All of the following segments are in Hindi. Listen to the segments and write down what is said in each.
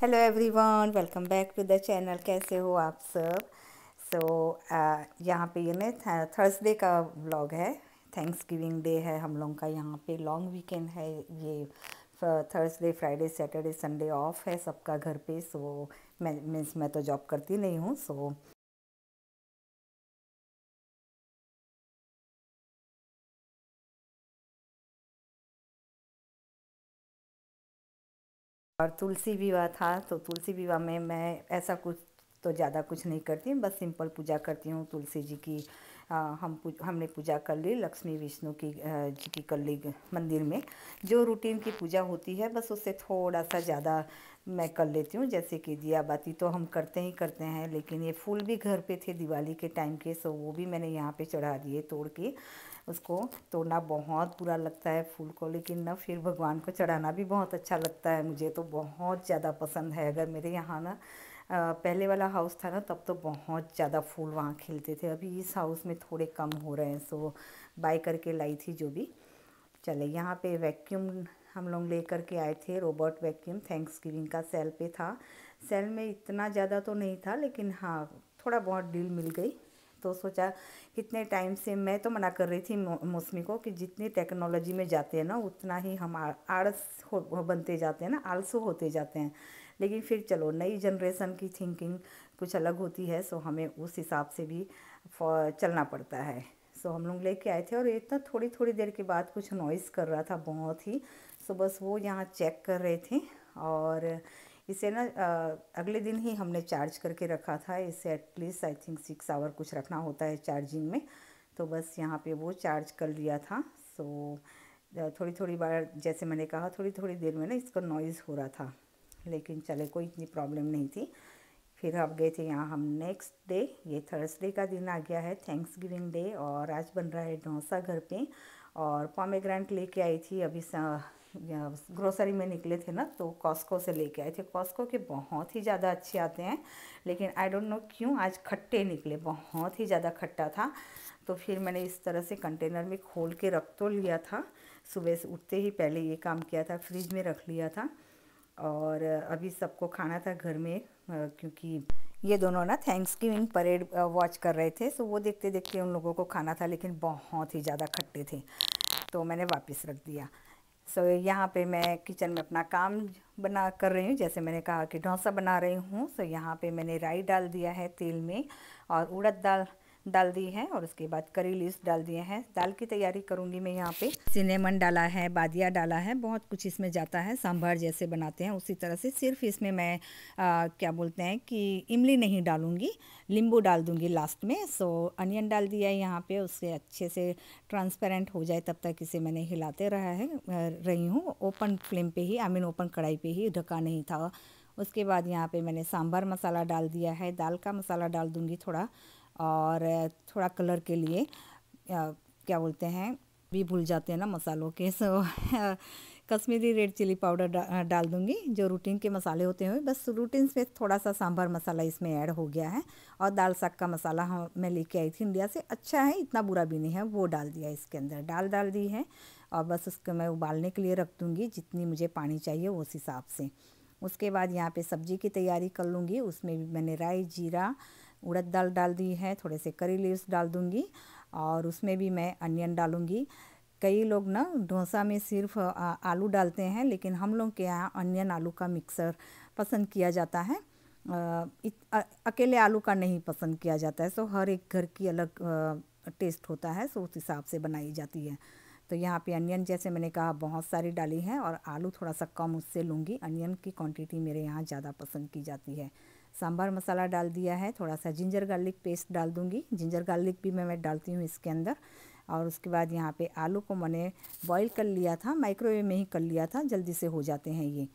hello everyone welcome back to the channel कैसे हो आप सब सो so, uh, यहाँ पे ये ना थर्सडे uh, का व्लॉग है थैंक्स गिविंग डे है हम लोगों का यहाँ पे लॉन्ग वीकेंड है ये Thursday Friday Saturday Sunday off है सबका घर पे सो मैं मीन्स मैं तो जॉब करती नहीं हूँ सो और तुलसी विवाह था तो तुलसी विवाह में मैं ऐसा कुछ तो ज़्यादा कुछ नहीं करती बस सिंपल पूजा करती हूँ तुलसी जी की आ, हम हमने पूजा कर ली लक्ष्मी विष्णु की जी की कर ली मंदिर में जो रूटीन की पूजा होती है बस उससे थोड़ा सा ज़्यादा मैं कर लेती हूँ जैसे कि दिया बाती तो हम करते ही करते हैं लेकिन ये फूल भी घर पे थे दिवाली के टाइम के सो वो भी मैंने यहाँ पे चढ़ा दिए तोड़ के उसको तोड़ना बहुत बुरा लगता है फूल को लेकिन ना फिर भगवान को चढ़ाना भी बहुत अच्छा लगता है मुझे तो बहुत ज़्यादा पसंद है अगर मेरे यहाँ ना पहले वाला हाउस था ना तब तो बहुत ज़्यादा फूल वहाँ खिलते थे अभी इस हाउस में थोड़े कम हो रहे हैं सो बाई करके लाई थी जो भी चले यहाँ पे वैक्यूम हम लोग ले करके आए थे रोबोट वैक्यूम थैंक्स गिविंग का सेल पे था सेल में इतना ज़्यादा तो नहीं था लेकिन हाँ थोड़ा बहुत डील मिल गई तो सोचा कितने टाइम से मैं तो मना कर रही थी मौसमी को कि जितनी टेक्नोलॉजी में जाते हैं ना उतना ही हम आड़स हो बनते जाते हैं ना आलसू होते जाते हैं लेकिन फिर चलो नई जनरेशन की थिंकिंग कुछ अलग होती है सो हमें उस हिसाब से भी चलना पड़ता है सो हम लोग लेके आए थे और इतना थोड़ी थोड़ी देर के बाद कुछ नॉइज़ कर रहा था बहुत ही सो बस वो यहाँ चेक कर रहे थे और इसे ना अगले दिन ही हमने चार्ज करके रखा था इसे at least I think six hour कुछ रखना होता है चार्जिंग में तो बस यहाँ पे वो चार्ज कर लिया था सो थोड़ी थोड़ी बार जैसे मैंने कहा थोड़ी थोड़ी देर में ना इसका नॉइज़ हो रहा था लेकिन चले कोई इतनी प्रॉब्लम नहीं थी फिर आप गए थे यहाँ हम नेक्स्ट डे ये थर्सडे का दिन आ गया है थैंक्स गिविंग डे और आज बन रहा है डोसा घर पे और पॉमेग्रांट लेके आई थी अभी ग्रोसरी में निकले थे ना तो कॉस्को से लेके आए थे कॉस्को के बहुत ही ज़्यादा अच्छे आते हैं लेकिन आई डोंट नो क्यों आज खट्टे निकले बहुत ही ज़्यादा खट्टा था तो फिर मैंने इस तरह से कंटेनर में खोल के रख तो लिया था सुबह से उठते ही पहले ये काम किया था फ्रिज में रख लिया था और अभी सबको खाना था घर में क्योंकि ये दोनों ना थैंक्स गिविंग परेड वॉच कर रहे थे सो तो वो देखते देखते उन लोगों को खाना था लेकिन बहुत ही ज़्यादा खट्टे थे तो मैंने वापस रख दिया सो so, यहाँ पे मैं किचन में अपना काम बना कर रही हूँ जैसे मैंने कहा कि डोसा बना रही हूँ सो so, यहाँ पे मैंने राई डाल दिया है तेल में और उड़द दाल डाल दी है और उसके बाद करी लीव्स डाल दिए हैं दाल की तैयारी करूँगी मैं यहाँ पे सिनेमन डाला है बादिया डाला है बहुत कुछ इसमें जाता है सांभर जैसे बनाते हैं उसी तरह से सिर्फ इसमें मैं आ, क्या बोलते हैं कि इमली नहीं डालूंगी नींबू डाल दूँगी लास्ट में सो अनियन डाल दिया है यहाँ पर उससे अच्छे से ट्रांसपेरेंट हो जाए तब तक इसे मैंने हिलाते रहा है रही हूँ ओपन फ्लेम पर ही आई मीन ओपन कढ़ाई पर ही ढका नहीं था उसके बाद यहाँ पे मैंने सांभर मसाला डाल दिया है दाल का मसाला डाल दूँगी थोड़ा और थोड़ा कलर के लिए क्या बोलते हैं भी भूल जाते हैं ना मसालों के सो तो, कश्मीरी रेड चिली पाउडर डा, डाल दूंगी जो रूटीन के मसाले होते हैं बस रूटीन में थोड़ा सा सांभर मसाला इसमें ऐड हो गया है और दाल साग का मसाला हम मैं लेके आई थी इंडिया से अच्छा है इतना बुरा भी नहीं है वो डाल दिया इसके अंदर डाल डाल दी है और बस उसको मैं उबालने के लिए रख दूँगी जितनी मुझे पानी चाहिए उस हिसाब से उसके बाद यहाँ पे सब्जी की तैयारी कर लूँगी उसमें भी मैंने राई जीरा उड़द दाल डाल दी है थोड़े से करी लीव्स डाल दूँगी और उसमें भी मैं अनियन डालूंगी कई लोग ना डोसा में सिर्फ आलू डालते हैं लेकिन हम लोग के यहाँ अनियन आलू का मिक्सर पसंद किया जाता है अकेले आलू का नहीं पसंद किया जाता है सो हर एक घर की अलग टेस्ट होता है सो उस हिसाब से बनाई जाती है तो यहाँ पे अनियन जैसे मैंने कहा बहुत सारी डाली है और आलू थोड़ा सा कम उससे लूँगी अनियन की क्वांटिटी मेरे यहाँ ज़्यादा पसंद की जाती है सांभर मसाला डाल दिया है थोड़ा सा जिंजर गार्लिक पेस्ट डाल दूंगी जिंजर गार्लिक भी मैं मैं डालती हूँ इसके अंदर और उसके बाद यहाँ पे आलू को मैंने बॉईल कर लिया था माइक्रोवेव में ही कर लिया था जल्दी से हो जाते हैं ये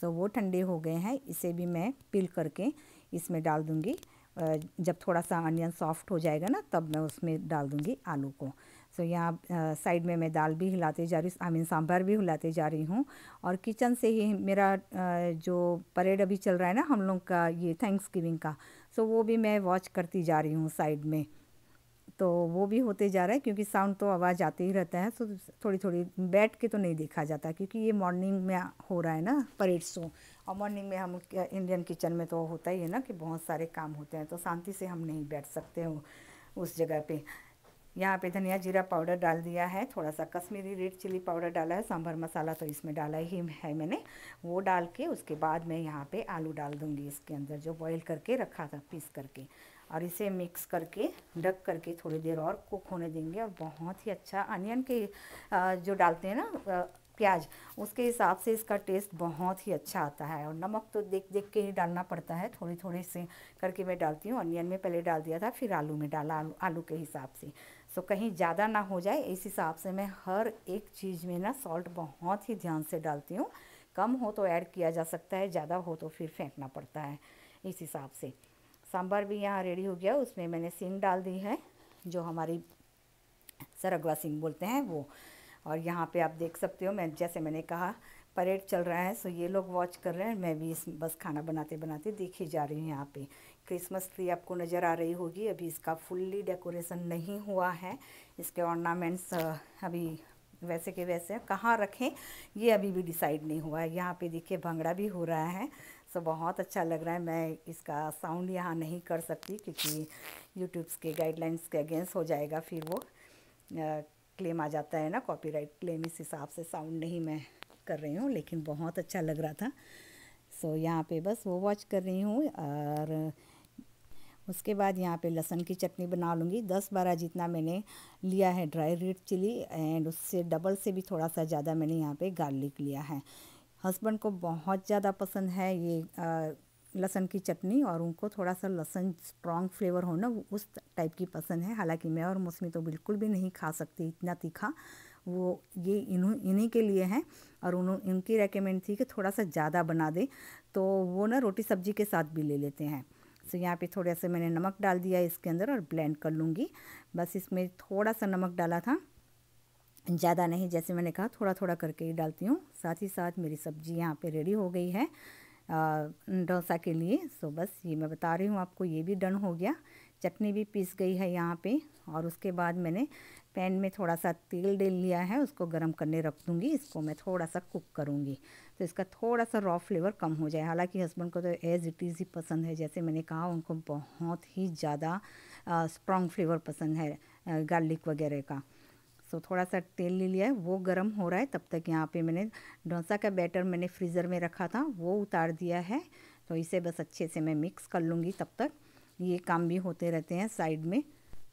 सो वो ठंडे हो गए हैं इसे भी मैं पिल करके इसमें डाल दूँगी जब थोड़ा सा अनियन सॉफ्ट हो जाएगा ना तब मैं उसमें डाल दूँगी आलू को सो तो so, यहाँ साइड में मैं दाल भी हिलाते जा रही हूँ आई मीन सांभर भी हिलाते जा रही हूँ और किचन से ही मेरा आ, जो परेड अभी चल रहा है ना हम लोग का ये थैंक्स गिविंग का सो so, वो भी मैं वॉच करती जा रही हूँ साइड में तो वो भी होते जा रहा है क्योंकि साउंड तो आवाज़ आते ही रहता है सो तो थोड़ी थोड़ी बैठ के तो नहीं देखा जाता क्योंकि ये मॉर्निंग में हो रहा है ना परेड शो और मॉर्निंग में हम इंडियन किचन में तो होता ही है ना कि बहुत सारे काम होते हैं तो शांति से हम नहीं बैठ सकते हो उस जगह पर यहाँ पे धनिया जीरा पाउडर डाल दिया है थोड़ा सा कश्मीरी रेड चिली पाउडर डाला है सांभर मसाला तो इसमें डाला ही है मैंने वो डाल के उसके बाद मैं यहाँ पे आलू डाल दूँगी इसके अंदर जो बॉईल करके रखा था पीस करके और इसे मिक्स करके ढक करके थोड़ी देर और कुक होने देंगे और बहुत ही अच्छा अनियन के जो डालते हैं ना प्याज उसके हिसाब से इसका टेस्ट बहुत ही अच्छा आता है और नमक तो देख देख के ही डालना पड़ता है थोड़ी थोड़ी से करके मैं डालती हूँ अनियन में पहले डाल दिया था फिर आलू में डाला आलू, आलू के हिसाब से सो तो कहीं ज़्यादा ना हो जाए इस हिसाब से मैं हर एक चीज़ में ना सॉल्ट बहुत ही ध्यान से डालती हूँ कम हो तो ऐड किया जा सकता है ज़्यादा हो तो फिर फेंकना पड़ता है इस हिसाब से सांभर भी यहाँ रेडी हो गया उसमें मैंने सिंग डाल दी है जो हमारी सरगवा सिंग बोलते हैं वो और यहाँ पे आप देख सकते हो मैं जैसे मैंने कहा परेड चल रहा है सो ये लोग वॉच कर रहे हैं मैं भी इस बस खाना बनाते बनाते देखी जा रही हूँ यहाँ पे क्रिसमस ट्री आपको नज़र आ रही होगी अभी इसका फुल्ली डेकोरेशन नहीं हुआ है इसके ऑर्नामेंट्स अभी वैसे के वैसे कहाँ रखें ये अभी भी डिसाइड नहीं हुआ है यहाँ पे देखिए भंगड़ा भी हो रहा है सो बहुत अच्छा लग रहा है मैं इसका साउंड यहाँ नहीं कर सकती क्योंकि यूट्यूब्स के गाइडलाइंस के अगेंस्ट हो जाएगा फिर वो क्लेम आ जाता है ना कॉपीराइट क्लेम इस हिसाब से साउंड नहीं मैं कर रही हूँ लेकिन बहुत अच्छा लग रहा था सो so, यहाँ पे बस वो वॉच कर रही हूँ और उसके बाद यहाँ पे लहसन की चटनी बना लूँगी दस बारह जितना मैंने लिया है ड्राई रेड चिली एंड उससे डबल से भी थोड़ा सा ज़्यादा मैंने यहाँ पे गार्लिक लिया है हस्बैंड को बहुत ज़्यादा पसंद है ये लहसन की चटनी और उनको थोड़ा सा लहसन स्ट्रॉन्ग फ्लेवर हो ना उस टाइप की पसंद है हालांकि मैं और मौसमी तो बिल्कुल भी नहीं खा सकती इतना तीखा वो ये इन्हों इन्हीं के लिए हैं और उन्होंने इनकी रेकमेंड थी कि थोड़ा सा ज़्यादा बना दे तो वो ना रोटी सब्जी के साथ भी ले लेते हैं सो so, यहाँ पे थोड़ा सा मैंने नमक डाल दिया है इसके अंदर और ब्लेंड कर लूँगी बस इसमें थोड़ा सा नमक डाला था ज़्यादा नहीं जैसे मैंने कहा थोड़ा थोड़ा करके ही डालती हूँ साथ ही साथ मेरी सब्ज़ी यहाँ पे रेडी हो गई है डोसा के लिए सो बस ये मैं बता रही हूँ आपको ये भी डन हो गया चटनी भी पीस गई है यहाँ पे और उसके बाद मैंने पैन में थोड़ा सा तेल डेल लिया है उसको गर्म करने रख दूँगी इसको मैं थोड़ा सा कुक करूँगी तो इसका थोड़ा सा रॉ फ्लेवर कम हो जाए हालांकि हस्बैंड को तो एज इट इज़ ही पसंद है जैसे मैंने कहा उनको बहुत ही ज़्यादा स्ट्रॉन्ग फ्लेवर पसंद है गार्लिक वगैरह का सो so, थोड़ा सा तेल ले लिया है वो गर्म हो रहा है तब तक यहाँ पे मैंने डोसा का बैटर मैंने फ्रीज़र में रखा था वो उतार दिया है तो इसे बस अच्छे से मैं मिक्स कर लूँगी तब तक ये काम भी होते रहते हैं साइड में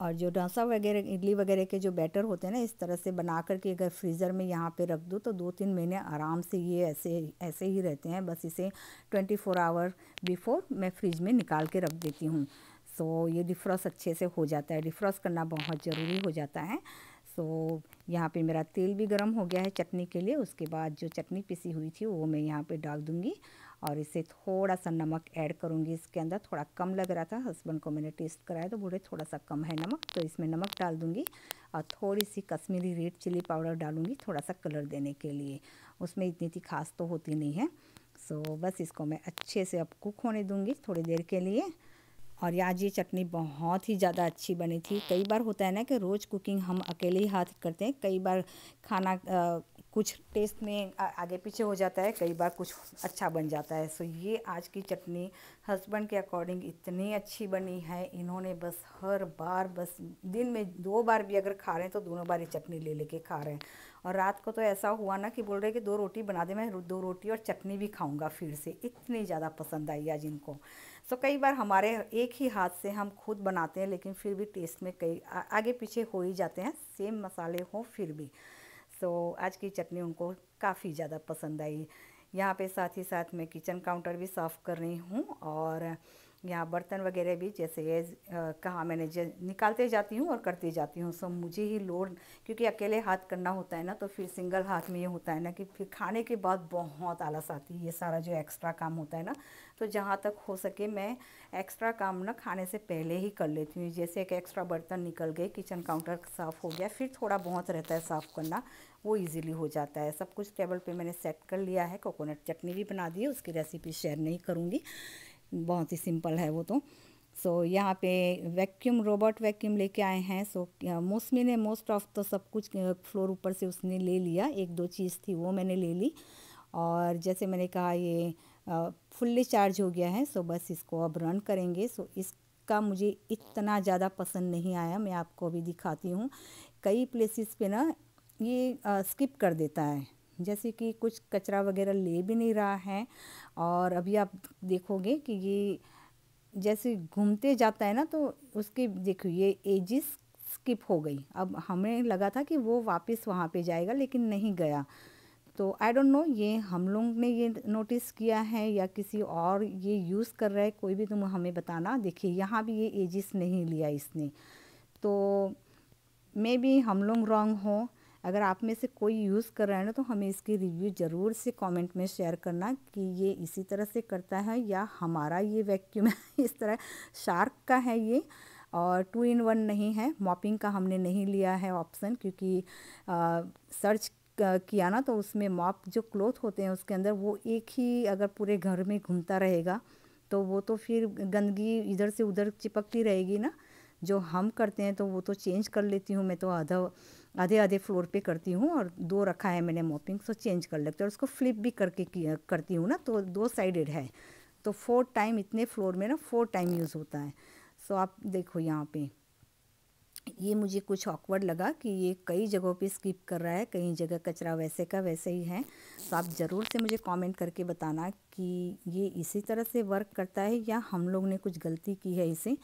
और जो डोसा वगैरह इडली वगैरह के जो बैटर होते हैं ना इस तरह से बना कर के अगर फ्रीज़र में यहाँ पे रख दो तो दो तीन महीने आराम से ये ऐसे ऐसे ही रहते हैं बस इसे ट्वेंटी फोर आवर बिफोर मैं फ्रिज में निकाल के रख देती हूँ सो ये डिफ्रॉस अच्छे से हो जाता है डिफ्रॉस करना बहुत ज़रूरी हो जाता है सो तो यहाँ पे मेरा तेल भी गर्म हो गया है चटनी के लिए उसके बाद जो चटनी पिसी हुई थी वो मैं यहाँ पे डाल दूँगी और इसे थोड़ा सा नमक ऐड करूँगी इसके अंदर थोड़ा कम लग रहा था हस्बैंड को मैंने टेस्ट कराया तो बोले थोड़ा सा कम है नमक तो इसमें नमक डाल दूँगी और थोड़ी सी कश्मीरी रेड चिली पाउडर डालूँगी थोड़ा सा कलर देने के लिए उसमें इतनी इतनी खास तो होती नहीं है सो so, बस इसको मैं अच्छे से अब कुक होने दूँगी थोड़ी देर के लिए और आज ये चटनी बहुत ही ज़्यादा अच्छी बनी थी कई बार होता है ना कि रोज़ कुकिंग हम अकेले ही हाथ करते हैं कई बार खाना आ, कुछ टेस्ट में आगे पीछे हो जाता है कई बार कुछ अच्छा बन जाता है सो ये आज की चटनी हस्बैंड के अकॉर्डिंग इतनी अच्छी बनी है इन्होंने बस हर बार बस दिन में दो बार भी अगर खा रहे हैं तो दोनों बार ये चटनी ले लेके खा रहे हैं और रात को तो ऐसा हुआ ना कि बोल रहे कि दो रोटी बना दे मैं दो रोटी और चटनी भी खाऊँगा फिर से इतनी ज़्यादा पसंद आई आज इनको सो कई बार हमारे एक ही हाथ से हम खुद बनाते हैं लेकिन फिर भी टेस्ट में कई आगे पीछे हो ही जाते हैं सेम मसाले हों फिर भी सो so, आज की चटनी उनको काफ़ी ज़्यादा पसंद आई यहाँ पे साथ ही साथ मैं किचन काउंटर भी साफ़ कर रही हूँ और यहाँ बर्तन वगैरह भी जैसे ये कहा मैंने निकालते जाती हूँ और करती जाती हूँ सो मुझे ही लोड क्योंकि अकेले हाथ करना होता है ना तो फिर सिंगल हाथ में ये होता है ना कि फिर खाने के बाद बहुत आलस आती है ये सारा जो एक्स्ट्रा काम होता है ना तो जहाँ तक हो सके मैं एक्स्ट्रा काम ना खाने से पहले ही कर लेती हूँ जैसे एक एक्स्ट्रा बर्तन निकल गए किचन काउंटर साफ़ हो गया फिर थोड़ा बहुत रहता है साफ़ करना वो इजीली हो जाता है सब कुछ टेबल पे मैंने सेट कर लिया है कोकोनट चटनी भी बना दी है उसकी रेसिपी शेयर नहीं करूँगी बहुत ही सिंपल है वो तो सो so, यहाँ पे वैक्यूम रोबोट वैक्यूम लेके आए हैं सो so, ने मोस्ट ऑफ तो सब कुछ फ्लोर ऊपर से उसने ले लिया एक दो चीज़ थी वो मैंने ले ली और जैसे मैंने कहा ये फुल्ली चार्ज हो गया है सो बस इसको अब रन करेंगे सो इसका मुझे इतना ज़्यादा पसंद नहीं आया मैं आपको अभी दिखाती हूँ कई प्लेसेस पे ना ये आ, स्किप कर देता है जैसे कि कुछ कचरा वगैरह ले भी नहीं रहा है और अभी आप देखोगे कि ये जैसे घूमते जाता है ना तो उसके देखो ये एजिस स्किप हो गई अब हमें लगा था कि वो वापस वहाँ पे जाएगा लेकिन नहीं गया तो आई डोंट नो ये हम लोग ने ये नोटिस किया है या किसी और ये यूज़ कर रहा है कोई भी तुम हमें बताना देखिए यहाँ भी ये एजिस नहीं लिया इसने तो मे भी हम लोग रॉन्ग हो अगर आप में से कोई यूज़ कर रहा है ना तो हमें इसकी रिव्यू ज़रूर से कमेंट में शेयर करना कि ये इसी तरह से करता है या हमारा ये वैक्यूम इस तरह शार्क का है ये और टू इन वन नहीं है मॉपिंग का हमने नहीं लिया है ऑप्शन क्योंकि आ, सर्च किया ना तो उसमें मॉप जो क्लोथ होते हैं उसके अंदर वो एक ही अगर पूरे घर में घूमता रहेगा तो वो तो फिर गंदगी इधर से उधर चिपकती रहेगी ना जो हम करते हैं तो वो तो चेंज कर लेती हूँ मैं तो आधा आधे आधे फ्लोर पे करती हूँ और दो रखा है मैंने मॉपिंग सो तो चेंज कर लेती हूँ और उसको फ्लिप भी करके करती हूँ ना तो दो साइडेड है तो फोर टाइम इतने फ्लोर में ना फोर टाइम यूज़ होता है सो आप देखो यहाँ पर ये मुझे कुछ ऑकवर्ड लगा कि ये कई जगहों पे स्किप कर रहा है कई जगह कचरा वैसे का वैसे ही है तो आप ज़रूर से मुझे कमेंट करके बताना कि ये इसी तरह से वर्क करता है या हम लोग ने कुछ गलती की है इसे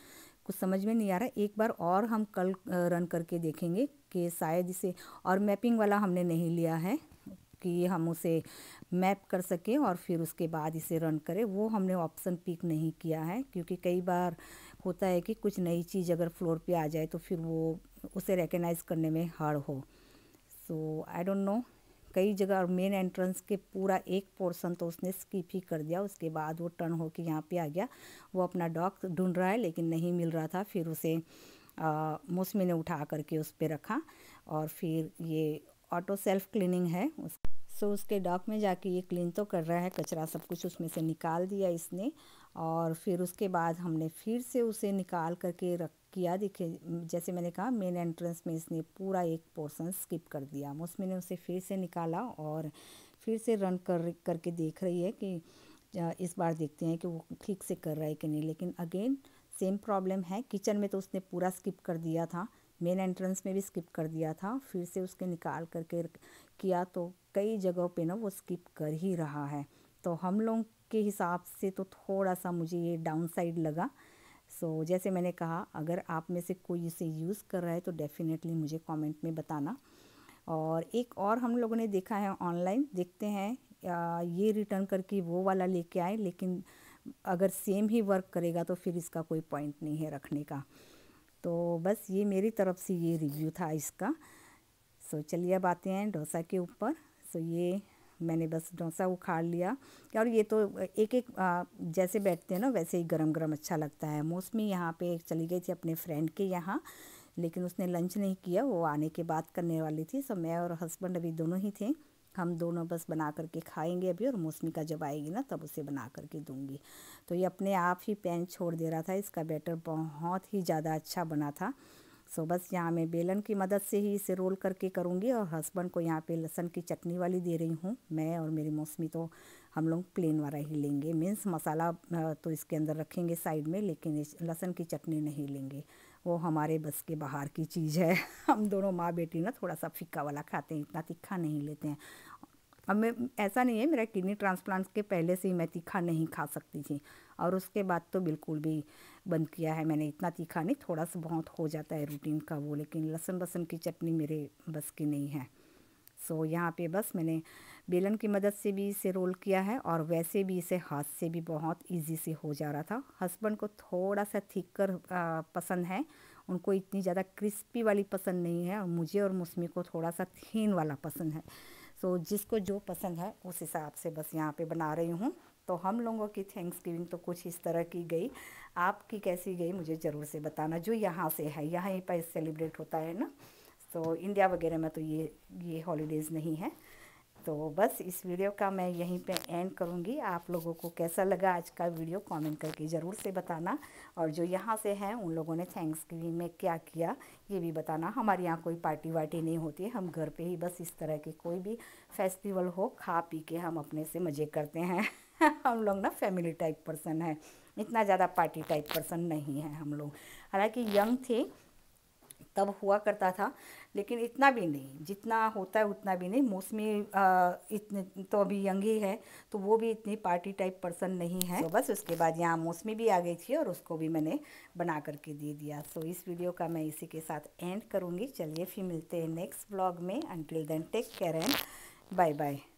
कुछ समझ में नहीं आ रहा एक बार और हम कल रन करके देखेंगे कि शायद इसे और मैपिंग वाला हमने नहीं लिया है कि हम उसे मैप कर सकें और फिर उसके बाद इसे रन करें वो हमने ऑप्शन पिक नहीं किया है क्योंकि कई बार होता है कि कुछ नई चीज़ अगर फ्लोर पे आ जाए तो फिर वो उसे रिकगनाइज़ करने में हार्ड हो सो आई डोंट नो कई जगह और मेन एंट्रेंस के पूरा एक पोर्सन तो उसने स्किप ही कर दिया उसके बाद वो टर्न हो के यहाँ पे आ गया वो अपना डॉग ढूंढ रहा है लेकिन नहीं मिल रहा था फिर उसे मौसमी ने उठा करके उस पर रखा और फिर ये ऑटो सेल्फ क्लीनिंग है उस सो so, उसके डॉग में जाके ये क्लीन तो कर रहा है कचरा सब कुछ उसमें से निकाल दिया इसने और फिर उसके बाद हमने फिर से उसे निकाल करके रख किया देखे जैसे मैंने कहा मेन एंट्रेंस में इसने पूरा एक पोर्सन स्किप कर दिया उसमें मैंने उसे फिर से निकाला और फिर से रन कर करके देख रही है कि इस बार देखते हैं कि वो ठीक से कर रहा है कि नहीं लेकिन अगेन सेम प्रॉब्लम है किचन में तो उसने पूरा स्किप कर दिया था मेन एंट्रेंस में भी स्किप कर दिया था फिर से उसके निकाल करके किया तो कई जगहों पे ना वो स्किप कर ही रहा है तो हम लोग के हिसाब से तो थोड़ा सा मुझे ये डाउन साइड लगा सो so, जैसे मैंने कहा अगर आप में से कोई इसे यूज़ कर रहा है तो डेफ़िनेटली मुझे कमेंट में बताना और एक और हम लोगों ने देखा है ऑनलाइन देखते हैं ये रिटर्न करके वो वाला लेके आए लेकिन अगर सेम ही वर्क करेगा तो फिर इसका कोई पॉइंट नहीं है रखने का तो बस ये मेरी तरफ से ये रिव्यू था इसका सो so, चलिए अब आते हैं डोसा के ऊपर सो so, ये मैंने बस डोसा उखाड़ लिया और ये तो एक एक जैसे बैठते हैं ना वैसे ही गरम गरम अच्छा लगता है मौसमी यहाँ पे चली गई थी अपने फ्रेंड के यहाँ लेकिन उसने लंच नहीं किया वो आने के बाद करने वाली थी सो मैं और हस्बैंड अभी दोनों ही थे हम दोनों बस बना करके खाएंगे अभी और मौसमी का जब आएगी ना तब उसे बना करके दूंगी तो ये अपने आप ही पैन छोड़ दे रहा था इसका बैटर बहुत ही ज़्यादा अच्छा बना था सो बस यहाँ मैं बेलन की मदद से ही इसे रोल करके करूँगी और हस्बैंड को यहाँ पे लहसन की चटनी वाली दे रही हूँ मैं और मेरी मौसमी तो हम लोग प्लेन वाला ही लेंगे मीन्स मसाला तो इसके अंदर रखेंगे साइड में लेकिन लहसन की चटनी नहीं लेंगे वो हमारे बस के बाहर की चीज़ है हम दोनों माँ बेटी ना थोड़ा सा फीका वाला खाते हैं इतना तीखा नहीं लेते हैं अब मैं ऐसा नहीं है मेरा किडनी ट्रांसप्लांट के पहले से ही मैं तीखा नहीं खा सकती थी और उसके बाद तो बिल्कुल भी बंद किया है मैंने इतना तीखा नहीं थोड़ा सा बहुत हो जाता है रूटीन का वो लेकिन लहसुन बसन की चटनी मेरे बस की नहीं है सो so, यहाँ पे बस मैंने बेलन की मदद से भी इसे रोल किया है और वैसे भी इसे हाथ से भी बहुत इजी से हो जा रहा था हस्बैंड को थोड़ा सा थिकर कर पसंद है उनको इतनी ज़्यादा क्रिस्पी वाली पसंद नहीं है और मुझे और मौसमी को थोड़ा सा थीन वाला पसंद है सो so, जिसको जो पसंद है उस हिसाब से बस यहाँ पे बना रही हूँ तो हम लोगों की थैंक्स गिविंग तो कुछ इस तरह की गई आपकी कैसी गई मुझे ज़रूर से बताना जो यहाँ से है यहाँ ही पर सेलिब्रेट होता है ना सो so, इंडिया वगैरह में तो ये ये हॉलीडेज़ नहीं है तो बस इस वीडियो का मैं यहीं पे एंड करूँगी आप लोगों को कैसा लगा आज का वीडियो कमेंट करके ज़रूर से बताना और जो यहाँ से हैं उन लोगों ने थैंक्स गिविंग में क्या किया ये भी बताना हमारे यहाँ कोई पार्टी वार्टी नहीं होती हम घर पे ही बस इस तरह के कोई भी फेस्टिवल हो खा पी के हम अपने से मज़े करते हैं हम लोग ना फैमिली टाइप पर्सन है इतना ज़्यादा पार्टी टाइप पर्सन नहीं है हम लोग हालाँकि यंग थे तब हुआ करता था लेकिन इतना भी नहीं जितना होता है उतना भी नहीं मौसमी इतने तो अभी यंग ही है तो वो भी इतनी पार्टी टाइप पर्सन नहीं है तो बस उसके बाद यहाँ मौसमी भी आ गई थी और उसको भी मैंने बना करके दे दिया सो इस वीडियो का मैं इसी के साथ एंड करूँगी चलिए फिर मिलते हैं नेक्स्ट ब्लॉग में until then take care and bye bye